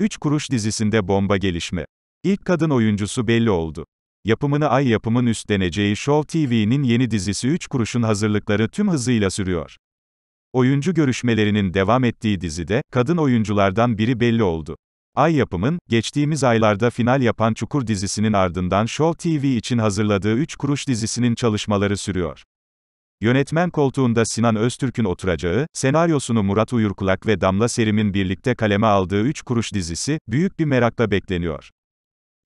Üç Kuruş dizisinde bomba gelişme. İlk kadın oyuncusu belli oldu. Yapımını Ay Yapım'ın üstleneceği Show TV'nin yeni dizisi 3 Kuruş'un hazırlıkları tüm hızıyla sürüyor. Oyuncu görüşmelerinin devam ettiği dizide, kadın oyunculardan biri belli oldu. Ay Yapım'ın, geçtiğimiz aylarda final yapan Çukur dizisinin ardından Show TV için hazırladığı 3 Kuruş dizisinin çalışmaları sürüyor. Yönetmen koltuğunda Sinan Öztürk'ün oturacağı, senaryosunu Murat Uyurkulak ve Damla Serim'in birlikte kaleme aldığı 3 kuruş dizisi, büyük bir merakla bekleniyor.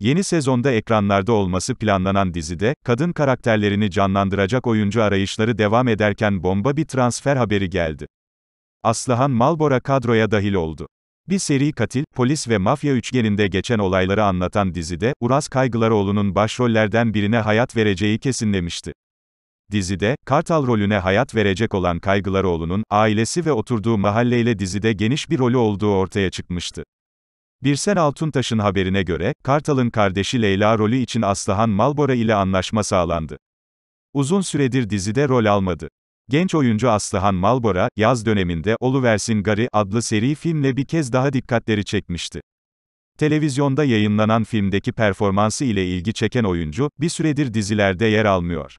Yeni sezonda ekranlarda olması planlanan dizide, kadın karakterlerini canlandıracak oyuncu arayışları devam ederken bomba bir transfer haberi geldi. Aslıhan Malbora kadroya dahil oldu. Bir seri katil, polis ve mafya üçgeninde geçen olayları anlatan dizide, Uras Kaygılaroğlu'nun başrollerden birine hayat vereceği kesinlemişti. Dizide, Kartal rolüne hayat verecek olan Kaygılaroğlu'nun, ailesi ve oturduğu mahalleyle dizide geniş bir rolü olduğu ortaya çıkmıştı. Birsen Altuntaş'ın haberine göre, Kartal'ın kardeşi Leyla rolü için Aslıhan Malbora ile anlaşma sağlandı. Uzun süredir dizide rol almadı. Genç oyuncu Aslıhan Malbora, yaz döneminde Oluversin Gari adlı seri filmle bir kez daha dikkatleri çekmişti. Televizyonda yayınlanan filmdeki performansı ile ilgi çeken oyuncu, bir süredir dizilerde yer almıyor.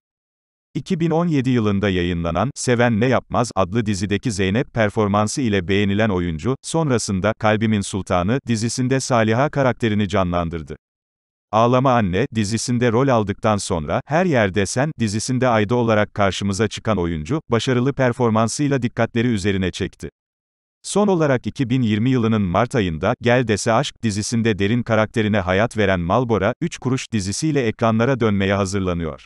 2017 yılında yayınlanan Seven Ne Yapmaz adlı dizideki Zeynep performansı ile beğenilen oyuncu, sonrasında Kalbimin Sultanı dizisinde Saliha karakterini canlandırdı. Ağlama Anne dizisinde rol aldıktan sonra Her Yerde Sen dizisinde Ayda olarak karşımıza çıkan oyuncu, başarılı performansıyla dikkatleri üzerine çekti. Son olarak 2020 yılının Mart ayında Gel Dese Aşk dizisinde derin karakterine hayat veren Malbora, 3 Kuruş dizisiyle ekranlara dönmeye hazırlanıyor.